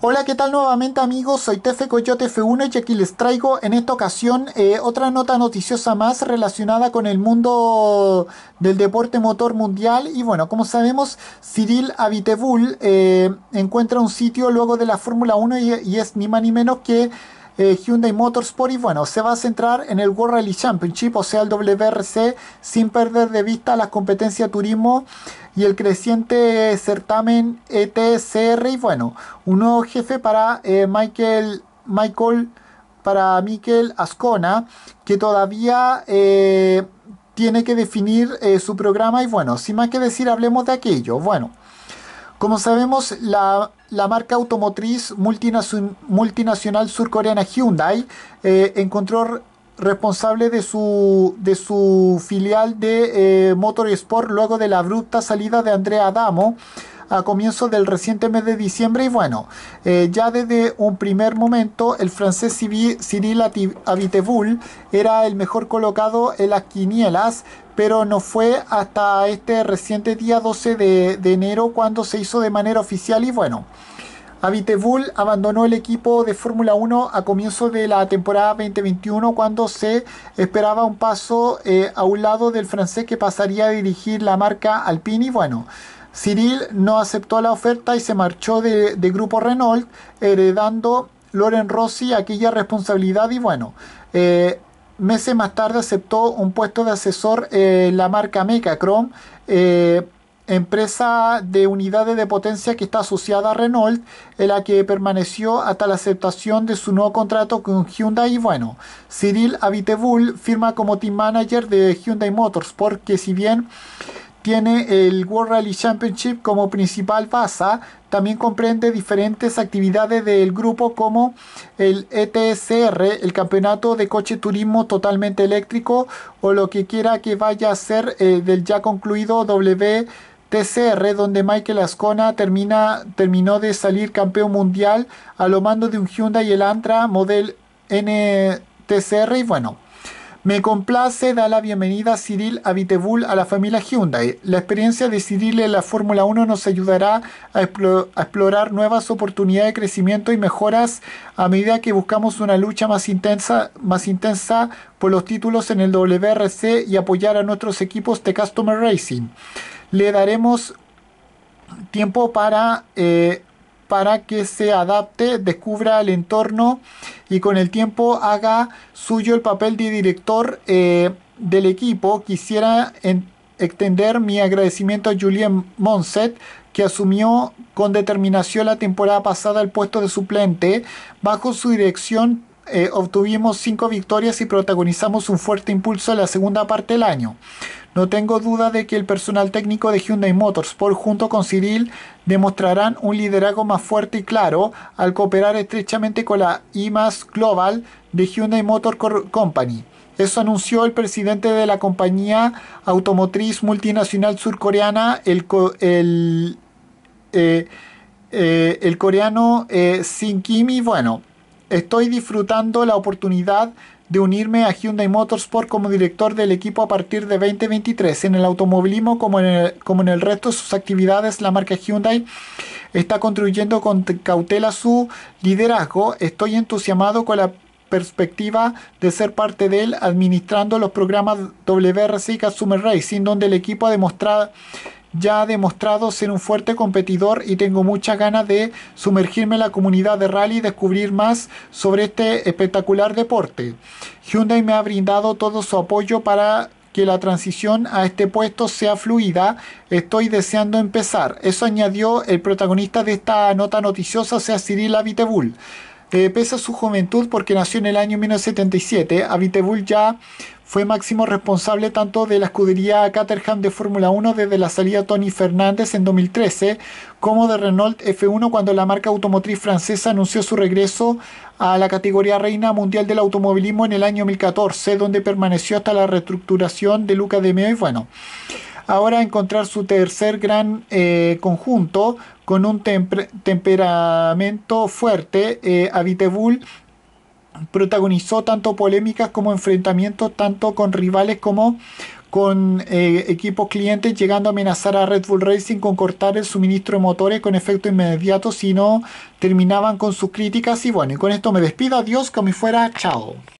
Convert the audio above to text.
Hola, ¿qué tal nuevamente amigos? Soy Tefe Coyote F1 y aquí les traigo en esta ocasión eh, otra nota noticiosa más relacionada con el mundo del deporte motor mundial. Y bueno, como sabemos, Cyril Abiteboul eh, encuentra un sitio luego de la Fórmula 1 y es ni más ni menos que eh, Hyundai Motorsport y bueno, se va a centrar en el World Rally Championship, o sea el WRC, sin perder de vista las competencias turismo y el creciente certamen ETCR y bueno, un nuevo jefe para eh, Michael, Michael, para Michael Ascona, que todavía... Eh, tiene que definir su programa y bueno, sin más que decir, hablemos de aquello. Bueno, como sabemos, la, marca automotriz multinacional surcoreana Hyundai eh, encontró responsable de su, de su filial de eh, Motorsport luego de la abrupta salida de Andrea Adamo a comienzos del reciente mes de diciembre y bueno, eh, ya desde un primer momento el francés Cyril Abiteboul era el mejor colocado en las quinielas, pero no fue hasta este reciente día 12 de, enero cuando se hizo de manera oficial y bueno. Abiteboul abandonó el equipo de Fórmula 1 a comienzo de la temporada 2021 cuando se esperaba un paso eh, a un lado del francés que pasaría a dirigir la marca Alpine. Y bueno, Cyril no aceptó la oferta y se marchó de, Grupo Renault, heredando Loren Rossi aquella responsabilidad y bueno, eh, meses más tarde aceptó un puesto de asesor en eh, la marca Mecacrom, eh, empresa de unidades de potencia que está asociada a Renault, en la que permaneció hasta la aceptación de su nuevo contrato con Hyundai. Y bueno, Cyril Abiteboul firma como team manager de Hyundai Motors porque si bien tiene el World Rally Championship como principal base. También comprende diferentes actividades del grupo como el ETSR, el campeonato de coche turismo totalmente eléctrico o lo que quiera que vaya a ser eh, del ya concluido WTCR. donde Michael Ascona termina, terminó de salir campeón mundial a lo mando de un Hyundai Elantra model NTCR y bueno, me complace dar la bienvenida a Cyril Abitebull a la familia Hyundai. La experiencia de Cyril en la Fórmula 1 nos ayudará a, explorar nuevas oportunidades de crecimiento y mejoras a medida que buscamos una lucha más intensa, más intensa por los títulos en el WRC y apoyar a nuestros equipos de Customer Racing. Le daremos tiempo para eh, para que se adapte, descubra el entorno y con el tiempo haga suyo el papel de director eh, del equipo. Quisiera extender mi agradecimiento a Julien Monset, que asumió con determinación la temporada pasada el puesto de suplente. Bajo su dirección eh, obtuvimos cinco victorias y protagonizamos un fuerte impulso en la segunda parte del año. No tengo duda de que el personal técnico de Hyundai Motors, por junto con Cyril demostrarán un liderazgo más fuerte y claro al cooperar estrechamente con la IMAS Global de Hyundai Motor Company. Eso anunció el presidente de la compañía automotriz multinacional surcoreana, el, eh, eh, el, coreano eh, Sin Kimi. Bueno, estoy disfrutando la oportunidad de unirme a Hyundai Motorsport como director del equipo a partir de 2023. En el automovilismo, como en el, resto de sus actividades, la marca Hyundai está construyendo con cautela su liderazgo. Estoy entusiasmado con la perspectiva de ser parte de él administrando los programas WRC y Racing, donde el equipo ha demostrado ya ha demostrado ser un fuerte competidor y tengo muchas ganas de sumergirme en la comunidad de rally y descubrir más sobre este espectacular deporte. Hyundai me ha brindado todo su apoyo para que la transición a este puesto sea fluida. Estoy deseando empezar. Eso añadió el protagonista de esta nota noticiosa, sea, Cyril Abitebul. Eh, pese a su juventud, porque nació en el año 1977, Abitebul ya fue máximo responsable tanto de la escudería Caterham de Fórmula 1 desde la salida Tony Fernández en 2013 como de Renault F1 cuando la marca automotriz francesa anunció su regreso a la categoría reina mundial del automovilismo en el año 2014, donde permaneció hasta la reestructuración de Luca Meo y bueno, ahora encontrar su tercer gran eh, conjunto con un temperamento fuerte, eh, protagonizó tanto polémicas como enfrentamientos, tanto con rivales como con eh, equipos clientes, llegando a amenazar a Red Bull Racing con cortar el suministro de motores con efecto inmediato si no terminaban con sus críticas. Y bueno, y con esto me despido, adiós, como fuera, chao.